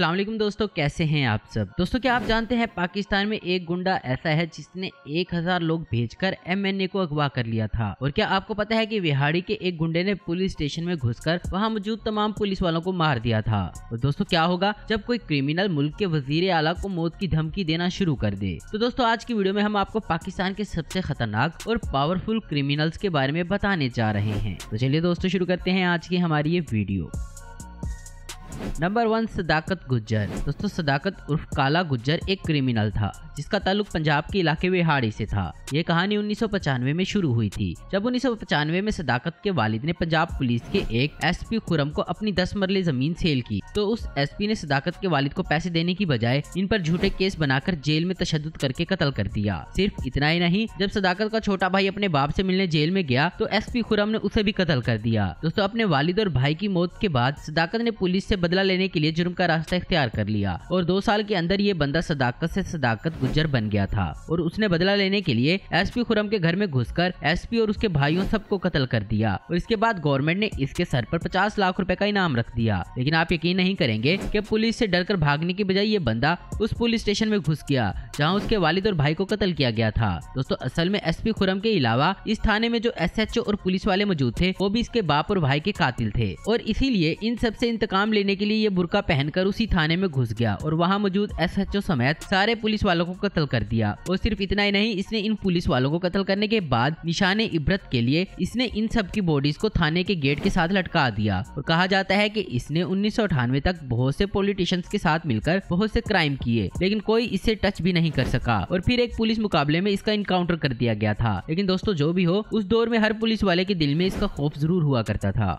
वालेकुम दोस्तों कैसे हैं आप सब दोस्तों क्या आप जानते हैं पाकिस्तान में एक गुंडा ऐसा है जिसने एक हजार लोग भेजकर एमएनए को अगवा कर लिया था और क्या आपको पता है कि विहाड़ी के एक गुंडे ने पुलिस स्टेशन में घुसकर वहां मौजूद तमाम पुलिस वालों को मार दिया था और दोस्तों क्या होगा जब कोई क्रिमिनल मुल्क के वजीर आला को मौत की धमकी देना शुरू कर दे तो दोस्तों आज की वीडियो में हम आपको पाकिस्तान के सबसे खतरनाक और पावरफुल क्रिमिनल्स के बारे में बताने जा रहे हैं तो चलिए दोस्तों शुरू करते हैं आज की हमारी ये video number one Sadakat Gujjar दोस्तों सदाकत उर्फ काला गुज्जर एक क्रिमिनल था जिसका ताल्लुक पंजाब के इलाके विहाड़ी से था ये कहानी उन्नीस में शुरू हुई थी जब उन्नीस में सदाकत के वालिद ने पंजाब पुलिस के एक एसपी खुरम को अपनी दस मरले जमीन सेल की तो उस एसपी ने सदाकत के वालिद को पैसे देने की बजाय इन पर झूठे केस बनाकर जेल में तशद करके कत्ल कर दिया सिर्फ इतना ही नहीं जब सदाकत का छोटा भाई अपने बाप से मिलने जेल में गया तो एसपी खुरम ने उसे भी कत्ल कर दिया दोस्तों अपने वालिद और भाई की मौत के बाद सदाकत ने पुलिस से बदला बदला लेने के लिए जुर्म का रास्ता इख्तियार कर लिया और दो साल के अंदर ये बंदा सदाकत से सदाकत गुजर बन गया था और उसने बदला लेने के लिए एसपी खुरम के घर में घुसकर एसपी और उसके भाइयों सबको कत्ल कर दिया और इसके बाद गवर्नमेंट ने इसके सर पर पचास लाख रूपए का इनाम रख दिया लेकिन आप यकीन नहीं करेंगे कि पुलिस से डरकर भागने के बजाय ये बंदा उस पुलिस स्टेशन में घुस गया जहां उसके वालिद और भाई को कत्ल किया गया था दोस्तों असल में एसपी खुरम के अलावा इस थाने में जो एसएचओ और पुलिस वाले मौजूद थे वो भी इसके बाप और भाई के कातिल थे और इसीलिए इन सब से इंतकाम लेने के लिए ये बुरका पहनकर उसी थाने में घुस गया और वहाँ मौजूद ओ समेत सारे पुलिस वालों को कत्ल कर दिया और सिर्फ इतना ही नहीं इसने इन पुलिस वालों को कत्ल करने के बाद निशान इबरत के लिए इसने इन सब की बॉडीज को थाने के गेट के साथ लटका दिया और कहा जाता है की इसने उन्नीस तक बहुत से पॉलिटिशियंस के साथ मिलकर बहुत से क्राइम किए लेकिन कोई इससे टच भी नहीं नहीं कर सका और फिर एक पुलिस मुकाबले में इसका इनकाउंटर कर दिया गया था लेकिन दोस्तों जो भी हो उस दौर में हर पुलिस वाले के दिल में इसका खौफ जरूर हुआ करता था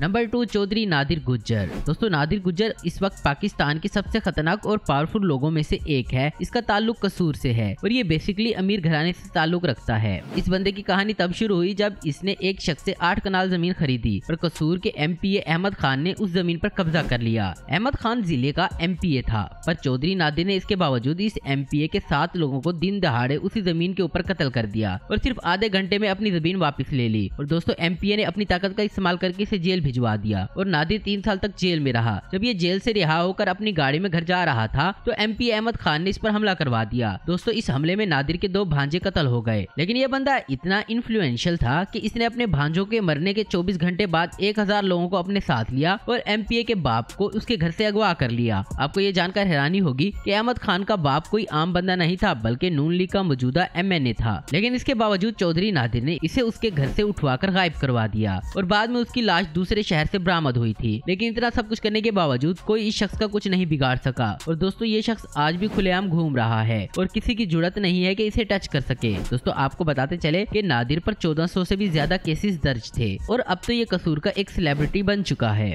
नंबर टू चौधरी नादिर गुज्जर दोस्तों नादिर गुज्जर इस वक्त पाकिस्तान के सबसे खतरनाक और पावरफुल लोगों में से एक है इसका ताल्लुक कसूर से है और ये बेसिकली अमीर घराने से ताल्लुक रखता है इस बंदे की कहानी तब शुरू हुई जब इसने एक शख्स से आठ कनाल जमीन खरीदी और कसूर के एम अहमद खान ने उस जमीन पर कब्जा कर लिया अहमद खान जिले का एम था पर चौधरी नादिर ने इसके बावजूद इस एम के सात लोगों को दिन दहाड़े उसी जमीन के ऊपर कत्ल कर दिया और सिर्फ आधे घंटे में अपनी जमीन वापिस ले ली और दोस्तों एम ने अपनी ताकत का इस्तेमाल करके इसे जेल भिजवा दिया और नादिर तीन साल तक जेल में रहा जब ये जेल से रिहा होकर अपनी गाड़ी में घर जा रहा था तो एम अहमद खान ने इस पर हमला करवा दिया दोस्तों इस हमले में नादिर के दो भांजे कत्ल हो गए लेकिन यह बंदा इतना इन्फ्लुएंशियल था कि इसने अपने भांजों के मरने के 24 घंटे बाद 1000 लोगों को अपने साथ लिया और ए के बाप को उसके घर से अगवा कर लिया आपको ये जानकर हैरानी होगी कि अहमद खान का बाप कोई आम बंदा नहीं था बल्कि नून लीग का मौजूदा ए था लेकिन इसके बावजूद चौधरी नादिर ने इसे उसके घर से उठवा कर गायब करवा दिया और बाद में उसकी लाश दूसरे शहर से बरामद हुई थी लेकिन इतना सब कुछ करने के बावजूद कोई इस शख्स का कुछ नहीं बिगाड़ सका और दोस्तों ये शख्स आज भी खुलेआम घूम रहा है और किसी की जरूरत नहीं है की इसे टच कर सके दोस्तों आपको बताते चले की नादिर पर चौदह से भी ज्यादा केसेस दर्ज थे और अब तो ये कसूर का एक सेलिब्रिटी बन चुका है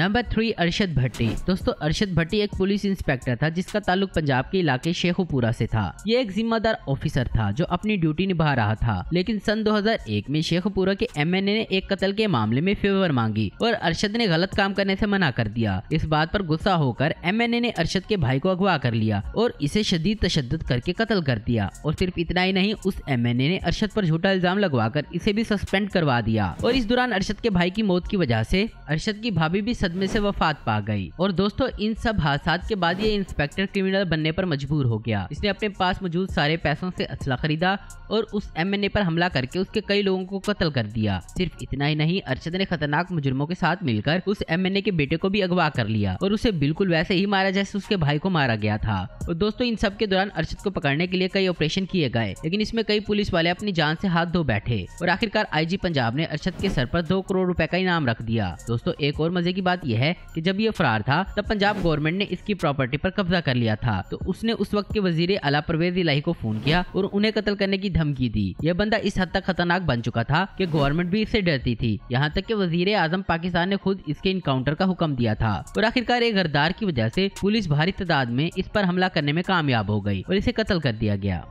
नंबर थ्री अरशद भट्टी दोस्तों अरशद भट्टी एक पुलिस इंस्पेक्टर था जिसका ताल्लुक पंजाब के इलाके शेखुपुरा से था ये एक जिम्मेदार ऑफिसर था जो अपनी ड्यूटी निभा रहा था लेकिन सन 2001 में शेखुपुरा के एमएनए ने एक कत्ल के मामले में फेवर मांगी और अरशद ने गलत काम करने ऐसी मना कर दिया इस बात आरोप गुस्सा होकर एम ने अरशद के भाई को अगवा कर लिया और इसे शदीद तशद करके कत्ल कर दिया और सिर्फ इतना ही नहीं उस एम ने अरशद आरोप झूठा इल्जाम कर इसे भी सस्पेंड करवा दिया और इस दौरान अरशद के भाई की मौत की वजह ऐसी अरशद की भाभी भी सदमे से वफात पा गई और दोस्तों इन सब हादसा के बाद ये इंस्पेक्टर क्रिमिनल बनने पर मजबूर हो गया इसने अपने पास मौजूद सारे पैसों से असला खरीदा और उस एम एन ए पर हमला करके उसके कई लोगों को कत्ल कर दिया सिर्फ इतना ही नहीं अर्चद ने खतरनाक मुजुर्मों के साथ मिलकर उस एम एन ए के बेटे को भी अगवा कर लिया और उसे बिल्कुल वैसे ही मारा जैसे उसके भाई को मारा गया था और दोस्तों इन सब के दौरान अर्चद को पकड़ने के लिए कई ऑपरेशन किए गए लेकिन इसमें कई पुलिस वाले अपनी जान से हाथ धो बैठे और आखिरकार आईजी पंजाब ने अर्शद के सर पर दो करोड़ रुपए का इनाम रख दिया दोस्तों एक और मजे की बात बात यह है कि जब ये फरार था तब पंजाब गवर्नमेंट ने इसकी प्रॉपर्टी पर कब्जा कर लिया था तो उसने उस वक्त के वजीर अला परवेज इलाही को फोन किया और उन्हें कत्ल करने की धमकी दी यह बंदा इस हद तक खतरनाक बन चुका था कि गवर्नमेंट भी इससे डरती थी यहाँ तक कि वजीर आजम पाकिस्तान ने खुद इसके इनकाउंटर का हुक्म दिया था और आखिरकार एक गरदार की वजह से पुलिस भारी तादाद में इस पर हमला करने में कामयाब हो गई और इसे कत्ल कर दिया गया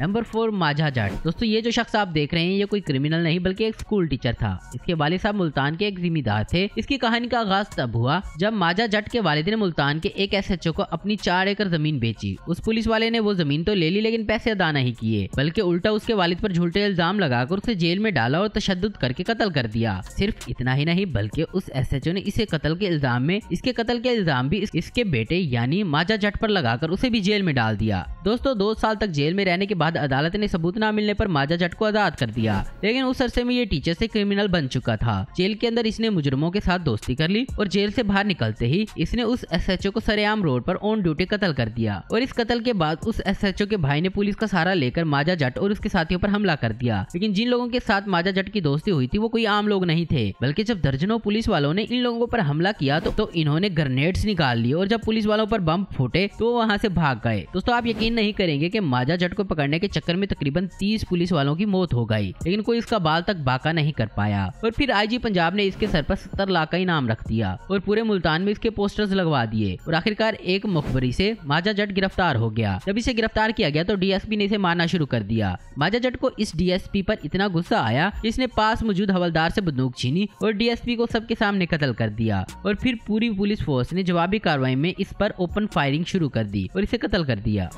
नंबर फोर माझा जाट दोस्तों ये जो शख्स आप देख रहे हैं ये कोई क्रिमिनल नहीं बल्कि एक स्कूल टीचर था इसके वाले साहब मुल्तान के एक जिम्मेदार थे इसकी कहानी का आगाज तब हुआ जब माझा जट के वालिद ने मुल्तान के एक एस एच ओ को अपनी चार एकड़ जमीन बेची उस पुलिस वाले ने वो जमीन तो ले ली लेकिन पैसे अदा नहीं किए बल्कि उल्टा उसके वालिद पर झूठे इल्जाम लगाकर उसे जेल में डाला और तशद करके कतल कर दिया सिर्फ इतना ही नहीं बल्कि उस एस एच ओ ने इसे कतल के इल्जाम में इसके कतल के इल्जाम भी इसके बेटे यानी माझा जट पर लगाकर उसे भी जेल में डाल दिया दोस्तों दो साल तक जेल में रहने के बाद अदालत ने सबूत न मिलने पर माजा जट को आजाद कर दिया लेकिन उस अरसे में ये टीचर से क्रिमिनल बन चुका था जेल के अंदर इसने मुजरमों के साथ दोस्ती कर ली और जेल से बाहर निकलते ही इसने उस एस को सरेआम रोड पर ऑन ड्यूटी कतल कर दिया और इस कतल के बाद उस एस के भाई ने पुलिस का सहारा लेकर माजा जट और उसके साथियों पर हमला कर दिया लेकिन जिन लोगों के साथ माजा जट की दोस्ती हुई थी वो कोई आम लोग नहीं थे बल्कि जब दर्जनों पुलिस वालों ने इन लोगों पर हमला किया तो, तो इन्होंने ग्रेनेड्स निकाल लिए और जब पुलिस वालों पर बम फूटे तो वहाँ से भाग गए दोस्तों आप यकीन नहीं करेंगे की माजा जट को पकड़ पकड़ने के चक्कर में तकरीबन तीस पुलिस वालों की मौत हो गई लेकिन कोई इसका बाल तक बाका नहीं कर पाया और फिर आईजी पंजाब ने इसके सर पर सत्तर लाख का इनाम रख दिया और पूरे मुल्तान में इसके पोस्टर्स लगवा दिए और आखिरकार एक मुखबरी से माजा जट गिरफ्तार हो गया जब इसे गिरफ्तार किया गया तो डीएसपी ने इसे मारना शुरू कर दिया माजा जट को इस डीएसपी पर इतना गुस्सा आया इसने पास मौजूद हवलदार से बंदूक छीनी और डीएसपी को सबके सामने कत्ल कर दिया और फिर पूरी पुलिस फोर्स ने जवाबी कार्रवाई में इस पर ओपन फायरिंग शुरू कर दी और इसे कत्ल कर दिया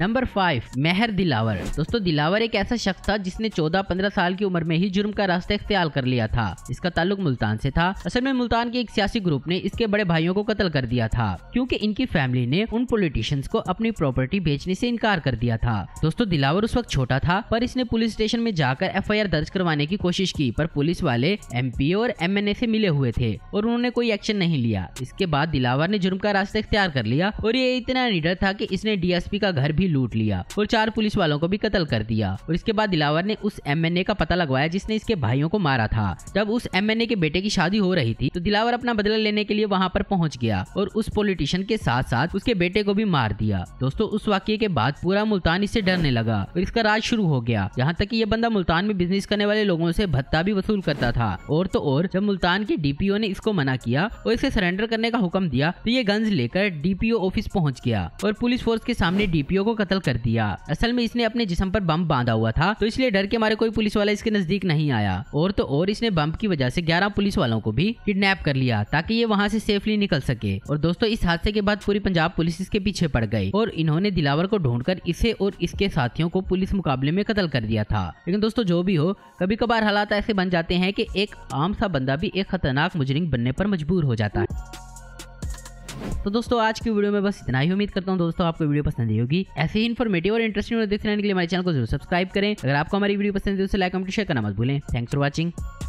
नंबर फाइव मेहर दिलावर दोस्तों दिलावर एक ऐसा शख्स था जिसने 14-15 साल की उम्र में ही जुर्म का रास्ता इख्तियाल कर लिया था इसका ताल्लुक मुल्तान से था असल में मुल्तान के एक सियासी ग्रुप ने इसके बड़े भाइयों को कत्ल कर दिया था क्योंकि इनकी फैमिली ने उन पोलिटिशियंस को अपनी प्रॉपर्टी बेचने से इनकार कर दिया था दोस्तों दिलावर उस वक्त छोटा था पर इसने पुलिस स्टेशन में जाकर एफ दर्ज करवाने की कोशिश की पर पुलिस वाले एम और एम एन से मिले हुए थे और उन्होंने कोई एक्शन नहीं लिया इसके बाद दिलावर ने जुर्म का रास्ता इख्तियार कर लिया और ये इतना निडर था की इसने पी का घर भी लूट लिया और चार पुलिस वालों को भी कत्ल कर दिया और इसके बाद दिलावर ने उस एम का पता लगवाया जिसने इसके भाइयों को मारा था जब उस एम के बेटे की शादी हो रही थी तो दिलावर अपना बदला लेने के लिए वहाँ पर पहुँच गया और उस पॉलिटिशियन के साथ साथ उसके बेटे को भी मार दिया दोस्तों उस वाक्य के बाद पूरा मुल्तान इससे डरने लगा और इसका राज शुरू हो गया यहाँ तक की यह बंदा मुल्तान में बिजनेस करने वाले लोगों से भत्ता भी वसूल करता था और तो और जब मुल्तान के डीपीओ ने इसको मना किया और इसे सरेंडर करने का हुक्म दिया तो ये गंज लेकर डीपीओ ऑफिस पहुंच गया और पुलिस फोर्स के सामने डीपीओ को को कत्ल कर दिया असल में इसने अपने जिसम पर बम बांधा हुआ था तो इसलिए डर के मारे कोई पुलिस वाला इसके नजदीक नहीं आया और तो और इसने बम की वजह से 11 पुलिस वालों को भी किडनैप कर लिया ताकि ये वहाँ से सेफली निकल सके और दोस्तों इस हादसे के बाद पूरी पंजाब पुलिस इसके पीछे पड़ गई और इन्होंने दिलावर को ढूंढ इसे और इसके साथियों को पुलिस मुकाबले में कत्ल कर दिया था लेकिन दोस्तों जो भी हो कभी कभार हालात ऐसे बन जाते हैं की एक आम सा बंदा भी एक खतरनाक मुजरिम बनने पर मजबूर हो जाता है तो दोस्तों आज की वीडियो में बस इतना ही उम्मीद करता हूँ दोस्तों आपको वीडियो पसंद आई होगी ऐसे ही इन्फॉर्मेटिव और इंटरेस्टिंग वीडियो देखने के लिए हमारे चैनल को जरूर सब्सक्राइब करें अगर आपको हमारी वीडियो पसंद है तो लाइक कमेंट शेयर करना मत भूलें थैंक्स फॉर वॉचिंग